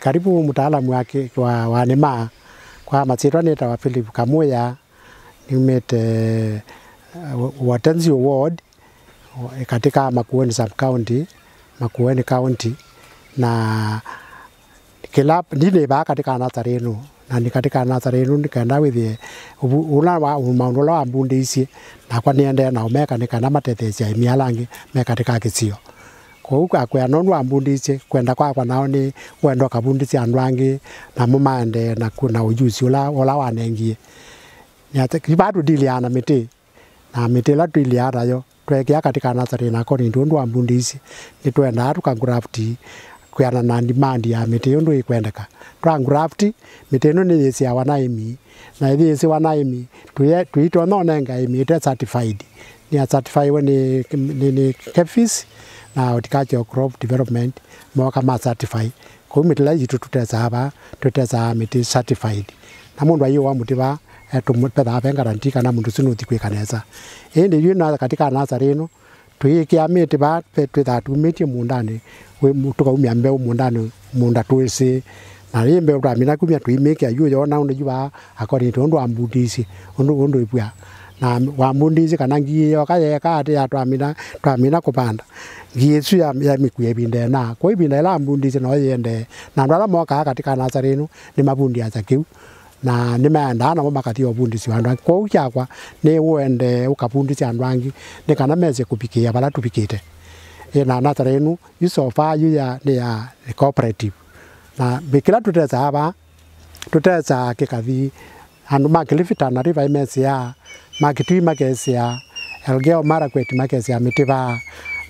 Karibu mtaalamu wake wa wanema kwa matsirwaneta wa Philip Kamuya nimete uh, Watenzi Ward katika Makueni sub county, Makueni county na kila ndine ba katika natari ino na ni katika natari ino nikaenda withie una wa maundu la mbunde ici nakwa niende nao mekanika na ya miyalangi me katika kisio kou akwena nu ambundisye kwenda kwakwa nao ni wendo kabundiche andu angi na mumaende na kuna ujusi ula ula wanengie bado diliana miti na miti la yo tuilianayo twekia katika nasari na koni ndu ndu ambundisye ni twenda tukangrafti kwiana na demand ya miti yo ndu ikwendeka twangrafti miti ino ni yesi awa na imi na yesi wanaimi tuye imi tuitwa nonenga imi ite certified ni certified ni ni, ni, ni kefisi na horticulture crop development moka ma certify ko miti la yitu tuteza ba tuteza miti certified na mundu ayo wa muti ba eh, tumupetha ba guarantee kana mundu sinu kwe kaneza ende yu na katika nasari ino tuikia miti ba twitha tumitie mundani tukaumia mbeu mundani munda twisi na rä mbeu twamina kumia twimä kä a yuo yona å ndä jua akorä tå ndå wa mbundä ici å ndå ibua na wa wamundici kana ngiä kayeka atä ya twamina twamina kå kupanda ngi cu ya, ya mikua ibinda na kwa ibinda ila mundici no yende na andå arä mokaga katika nasarä ä no nä mabundiaca kä u na nä mendaa namo makathia ubundisi wa andå angä koguo kiakwa nä wende å kabundisia andå angä nä kana meze kå pikä ya bara tupikä te e, na nasara ä so icoba yu ya nä ya cooperative na kä rä a tå teca aba tå teca kä kathi andu makilivitana riva imesia makitui makesia elgeo mara kweti makesia mitiva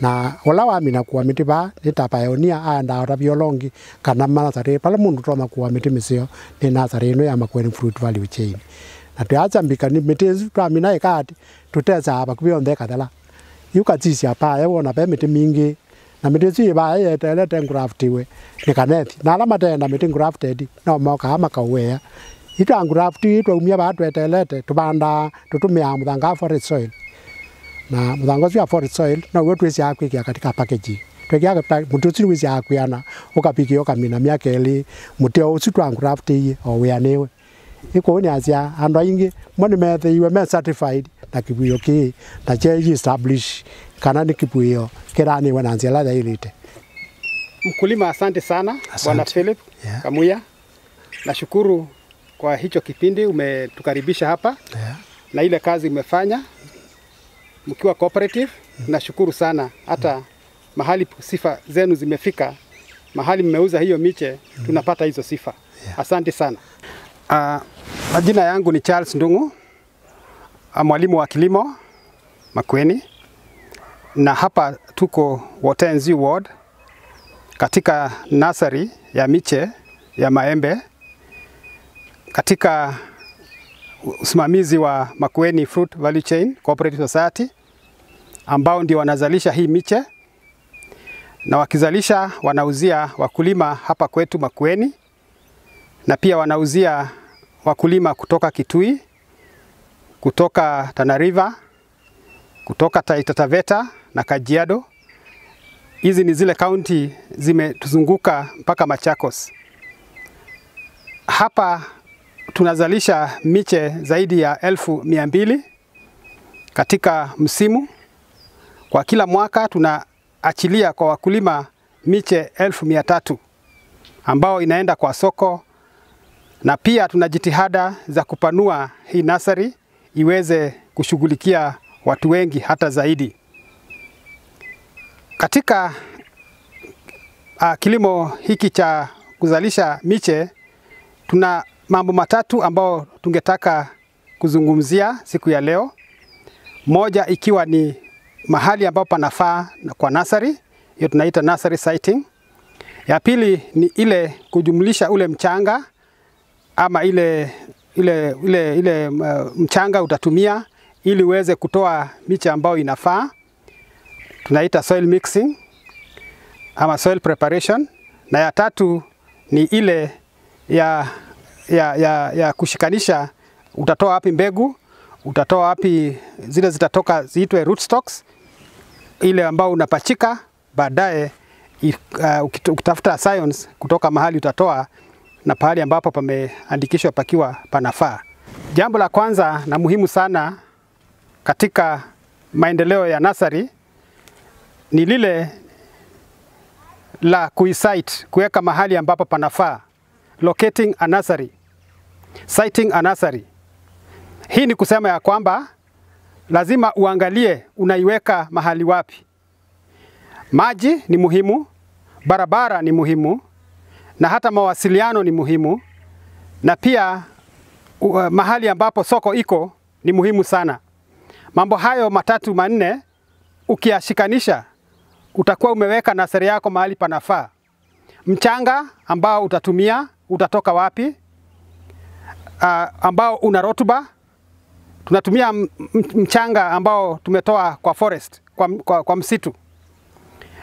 na wala wamina kuwa miti ba nitapayonia aenda ota biolongi kana manasari pala mundu toma kuwa miti misio ni nasari ino ya makweni fruit value chain na tuyachambika ni miti isu twamina ikati tutesa apa kubionthe kathala yukachisia paya wona pe miti mingi na miti isu ibaya yetelete ni nikaneti na ala matenda miti ngrafted no moka ama kauweya itangu rafuti twaumia batwetelete tubanda tutumia muthanga forest soil na muthanga ucio forest soil na uwe twisia kwikia katika packaging twekia muti ucio wisia kwiana ukapikia ukamina miaka eli muti ucio twangu rafuti owianiwe ikuuni acia andu aingi moni metheiwe me certified na kibuyo ki na cheji establish kana ni kibuyo kiraniwe na nziala thairite mkulima asante sana asante. bwana philip yeah. kamuya nashukuru kwa hicho kipindi umetukaribisha hapa yeah. na ile kazi umefanya mkiwa cooperative. Mm. Nashukuru sana hata mm. mahali sifa zenu zimefika, mahali mmeuza hiyo miche mm. tunapata hizo sifa yeah. Asante sana. Uh, majina yangu ni Charles Ndung'u, mwalimu wa kilimo makweni na hapa tuko Watenzi Ward katika nasari ya miche ya maembe katika usimamizi wa Makueni Fruit Value Chain Cooperative Society ambao ndio wanazalisha hii miche na wakizalisha wanauzia wakulima hapa kwetu Makueni na pia wanauzia wakulima kutoka Kitui, kutoka Tana River, kutoka Taita Taveta na Kajiado. Hizi ni zile kaunti zimetuzunguka mpaka Machakos. Hapa tunazalisha miche zaidi ya elfu mia mbili katika msimu. Kwa kila mwaka tunaachilia kwa wakulima miche elfu mia tatu ambao inaenda kwa soko, na pia tuna jitihada za kupanua hii nasari iweze kushughulikia watu wengi hata zaidi. Katika uh, kilimo hiki cha kuzalisha miche tuna mambo matatu ambayo tungetaka kuzungumzia siku ya leo. Moja ikiwa ni mahali ambapo panafaa kwa nasari, hiyo tunaita nasari siting. Ya pili ni ile kujumlisha ule mchanga ama ile ile ile, ile uh, mchanga utatumia ili uweze kutoa miche ambayo inafaa, tunaita soil mixing ama soil preparation, na ya tatu ni ile ya ya, ya, ya kushikanisha utatoa wapi mbegu, utatoa wapi zile zitatoka ziitwe rootstocks, ile ambao unapachika baadaye uh, ukitafuta science kutoka mahali utatoa na pahali ambapo pameandikishwa pakiwa panafaa. Jambo la kwanza na muhimu sana katika maendeleo ya nasari ni lile la kuisite, kuweka mahali ambapo panafaa locating a nursery, siting a nursery. Hii ni kusema ya kwamba lazima uangalie unaiweka mahali wapi. Maji ni muhimu, barabara ni muhimu, na hata mawasiliano ni muhimu, na pia uh, mahali ambapo soko iko ni muhimu sana. Mambo hayo matatu manne ukiyashikanisha, utakuwa umeweka nasari yako mahali panafaa. Mchanga ambao utatumia utatoka wapi, uh, ambao una rotuba. Tunatumia mchanga ambao tumetoa kwa forest, kwa, kwa, kwa msitu,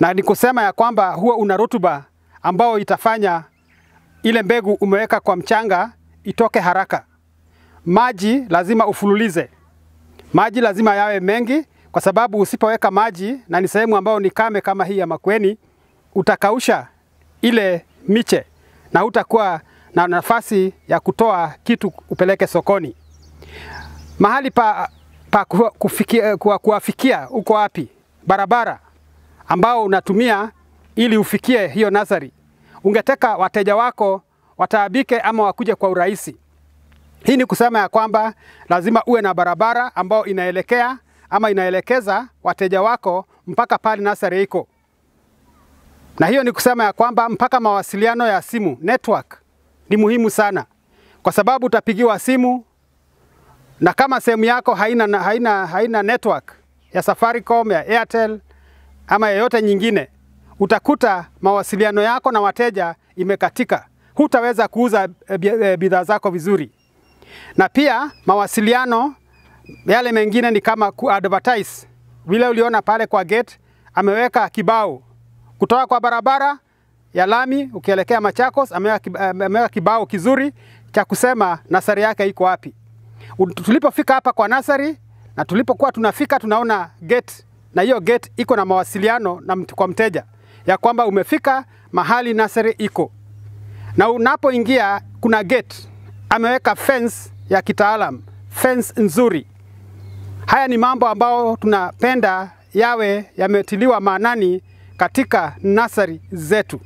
na ni kusema ya kwamba huwa una rotuba ambao itafanya ile mbegu umeweka kwa mchanga itoke haraka. Maji lazima ufululize, maji lazima yawe mengi, kwa sababu usipoweka maji na ni sehemu ambayo ni kame kama hii ya Makueni, utakausha ile miche na hutakuwa na nafasi ya kutoa kitu upeleke sokoni. Mahali pa, pa kufikia, kuwafikia uko wapi? Barabara ambao unatumia ili ufikie hiyo nasari. Ungetaka wateja wako wataabike ama wakuje kwa urahisi. Hii ni kusema ya kwamba lazima uwe na barabara ambayo inaelekea ama inaelekeza wateja wako mpaka pale nasari iko. Na hiyo ni kusema ya kwamba mpaka mawasiliano ya simu network ni muhimu sana, kwa sababu utapigiwa simu na kama sehemu yako haina, haina, haina network ya Safaricom, ya Airtel ama yeyote nyingine, utakuta mawasiliano yako na wateja imekatika, hutaweza kuuza eh, eh, bidhaa zako vizuri. Na pia mawasiliano yale mengine ni kama ku advertise, vile uliona pale kwa gate ameweka kibao kutoka kwa barabara ya lami ukielekea Machakos, ameweka kibao kizuri cha kusema nasari yake iko wapi. Tulipofika hapa kwa nasari na tulipokuwa tunafika, tunaona gate na hiyo gate iko na mawasiliano na mtu kwa mteja ya kwamba umefika mahali nasari iko, na unapoingia kuna gate ameweka fence ya kitaalam, fence nzuri. Haya ni mambo ambayo tunapenda yawe yametiliwa maanani katika nasari zetu.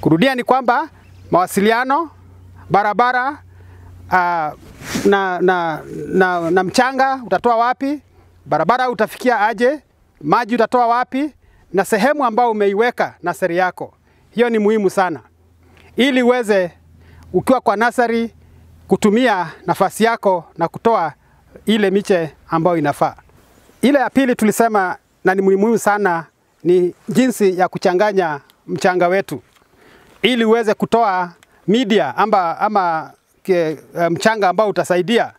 Kurudia ni kwamba mawasiliano, barabara aa, ah, na, na, na, na mchanga utatoa wapi, barabara utafikia aje, maji utatoa wapi, na sehemu ambayo umeiweka nasari yako. Hiyo ni muhimu sana, ili uweze ukiwa kwa nasari kutumia nafasi yako na kutoa ile miche ambayo inafaa. Ile ya pili tulisema na ni muhimu sana ni jinsi ya kuchanganya mchanga wetu ili uweze kutoa media amba, ama ke, eh, mchanga ambao utasaidia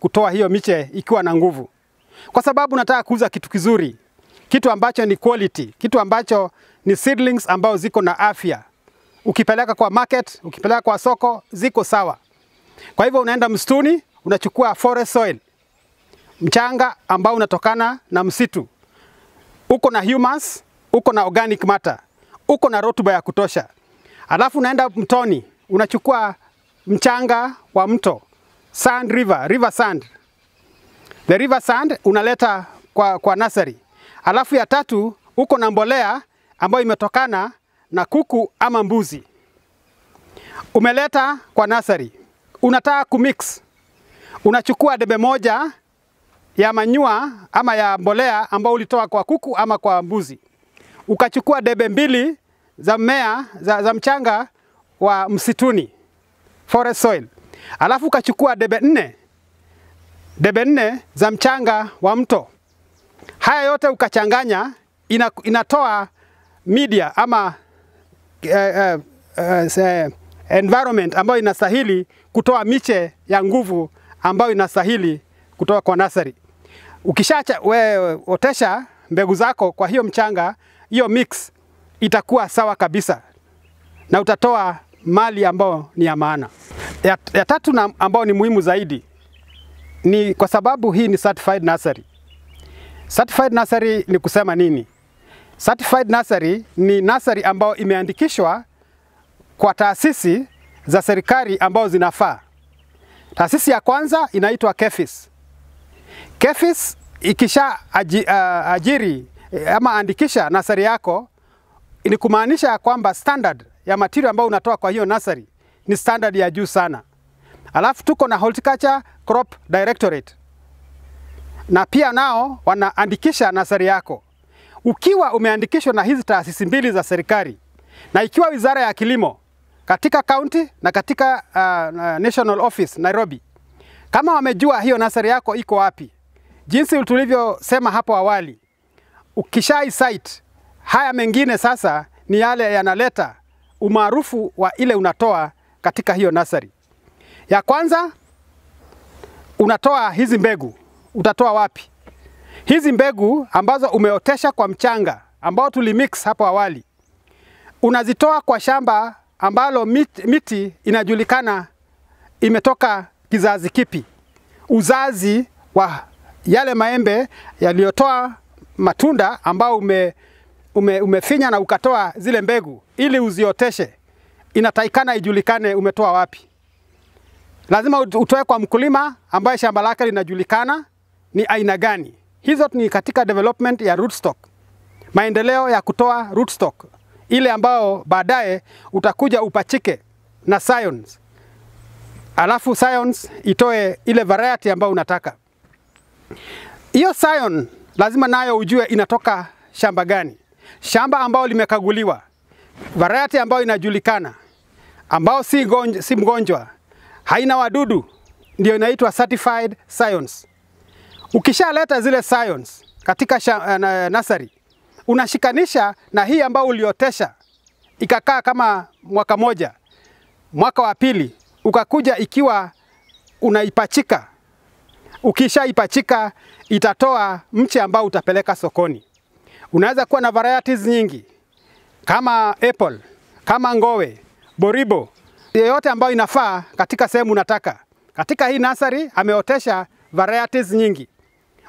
kutoa hiyo miche ikiwa na nguvu, kwa sababu nataka kuuza kitu kizuri, kitu ambacho ni quality, kitu ambacho ni seedlings ambao ziko na afya. Ukipeleka kwa market, ukipeleka kwa soko ziko sawa. Kwa hivyo unaenda msituni, unachukua forest soil, mchanga ambao unatokana na msitu, uko na humus uko na organic matter, uko na rutuba ya kutosha, alafu unaenda mtoni unachukua mchanga wa mto sand river, river sand, the river sand unaleta kwa, kwa nasari. Alafu ya tatu uko na mbolea ambayo imetokana na kuku ama mbuzi, umeleta kwa nasari, unataka kumix, unachukua debe moja ya manyua ama ya mbolea ambao ulitoa kwa kuku ama kwa mbuzi ukachukua debe mbili za mmea za, za mchanga wa msituni forest soil, alafu ukachukua debe nne debe nne za mchanga wa mto. Haya yote ukachanganya, ina, inatoa media ama uh, uh, uh, environment ambayo inastahili kutoa miche ya nguvu ambayo inastahili kutoka kwa nasari. Ukishaotesha mbegu zako kwa hiyo mchanga hiyo mix itakuwa sawa kabisa na utatoa mali ambayo ni ya maana. Ya, ya tatu na ambayo ni muhimu zaidi ni kwa sababu hii ni certified nursery. Certified nursery ni kusema nini? Certified nursery ni nursery ambayo imeandikishwa kwa taasisi za serikali ambazo zinafaa. Taasisi ya kwanza inaitwa KEFIS. KEFIS ikisha aji, uh, ajiri Eh, ama andikisha nasari yako, ni kumaanisha ya kwamba standard ya material ambayo unatoa kwa hiyo nasari ni standard ya juu sana. Alafu tuko na Horticulture Crop Directorate na pia nao wanaandikisha nasari yako. Ukiwa umeandikishwa na hizi taasisi mbili za serikali na ikiwa Wizara ya Kilimo katika kaunti na katika uh, National Office Nairobi, kama wamejua hiyo nasari yako iko wapi, jinsi tulivyosema hapo awali, ukishai site, haya mengine sasa ni yale yanaleta umaarufu wa ile unatoa katika hiyo nasari Ya kwanza unatoa hizi mbegu, utatoa wapi? Hizi mbegu ambazo umeotesha kwa mchanga ambao tulimix hapo awali, unazitoa kwa shamba ambalo miti, miti inajulikana imetoka kizazi kipi, uzazi wa yale maembe yaliyotoa matunda ambao ume, ume, umefinya na ukatoa zile mbegu ili uzioteshe, inataikana ijulikane umetoa wapi. Lazima utoe kwa mkulima ambaye shamba lake linajulikana ni aina gani. Hizo ni katika development ya rootstock, maendeleo ya kutoa rootstock ile ambao baadaye utakuja upachike na science, alafu science itoe ile variety ambayo unataka. Hiyo science lazima nayo ujue inatoka shamba gani, shamba ambao limekaguliwa, variety ambayo inajulikana, ambao si, si mgonjwa, haina wadudu, ndio inaitwa certified science. Ukishaleta zile science katika eh, nasari, unashikanisha na hii ambayo uliotesha ikakaa kama mwaka moja, mwaka wa pili ukakuja ikiwa unaipachika Ukishaipachika itatoa mche ambao utapeleka sokoni. Unaweza kuwa na varieties nyingi kama apple, kama ngowe, boribo, yeyote ambayo inafaa katika sehemu unataka. Katika hii nasari ameotesha varieties nyingi,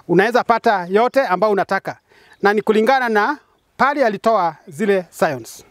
unaweza pata yote ambayo unataka, na ni kulingana na pale alitoa zile science.